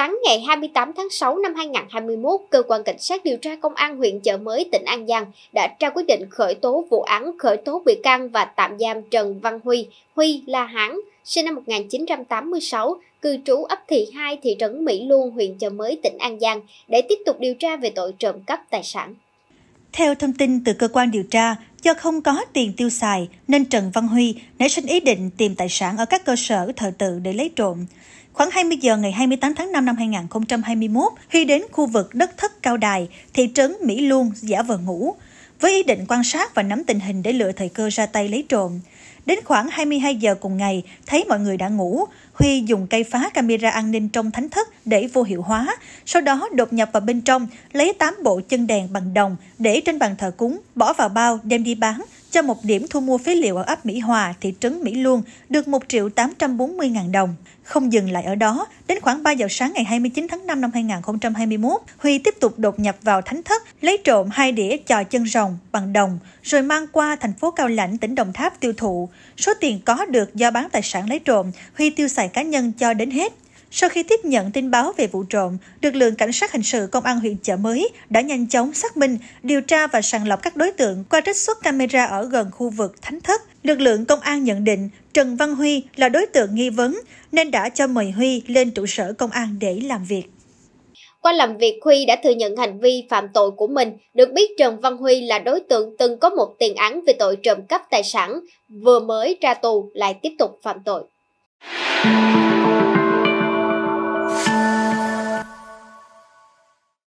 Sáng ngày 28 tháng 6 năm 2021, Cơ quan Cảnh sát điều tra Công an huyện Chợ Mới, tỉnh An Giang đã ra quyết định khởi tố vụ án khởi tố bị can và tạm giam Trần Văn Huy, Huy La Hán, sinh năm 1986, cư trú ấp Thị 2, thị trấn Mỹ Luông, huyện Chợ Mới, tỉnh An Giang để tiếp tục điều tra về tội trộm cắp tài sản. Theo thông tin từ cơ quan điều tra, Do không có tiền tiêu xài nên Trần Văn Huy nảy sinh ý định tìm tài sản ở các cơ sở thờ tự để lấy trộm. Khoảng 20 giờ ngày 28 tháng 5 năm 2021, Huy đến khu vực đất thất Cao Đài, thị trấn Mỹ Luông giả vờ ngủ, với ý định quan sát và nắm tình hình để lựa thời cơ ra tay lấy trộm. Đến khoảng 22 giờ cùng ngày, thấy mọi người đã ngủ, Huy dùng cây phá camera an ninh trong thánh thất để vô hiệu hóa, sau đó đột nhập vào bên trong, lấy 8 bộ chân đèn bằng đồng để trên bàn thờ cúng, bỏ vào bao đem đi bán cho một điểm thu mua phế liệu ở ấp Mỹ Hòa, thị trấn Mỹ Luông, được 1 triệu 840 ngàn đồng. Không dừng lại ở đó, đến khoảng 3 giờ sáng ngày 29 tháng 5 năm 2021, Huy tiếp tục đột nhập vào thánh thất lấy trộm hai đĩa trò chân rồng bằng đồng rồi mang qua thành phố Cao Lãnh, tỉnh Đồng Tháp tiêu thụ. Số tiền có được do bán tài sản lấy trộm, Huy tiêu xài cá nhân cho đến hết. Sau khi tiếp nhận tin báo về vụ trộm, lực lượng cảnh sát hình sự công an huyện Chợ Mới đã nhanh chóng xác minh, điều tra và sàng lọc các đối tượng qua trích xuất camera ở gần khu vực Thánh Thất. Lực lượng công an nhận định Trần Văn Huy là đối tượng nghi vấn nên đã cho mời Huy lên trụ sở công an để làm việc. Qua làm việc Huy đã thừa nhận hành vi phạm tội của mình, được biết Trần Văn Huy là đối tượng từng có một tiền án về tội trộm cắp tài sản, vừa mới ra tù lại tiếp tục phạm tội.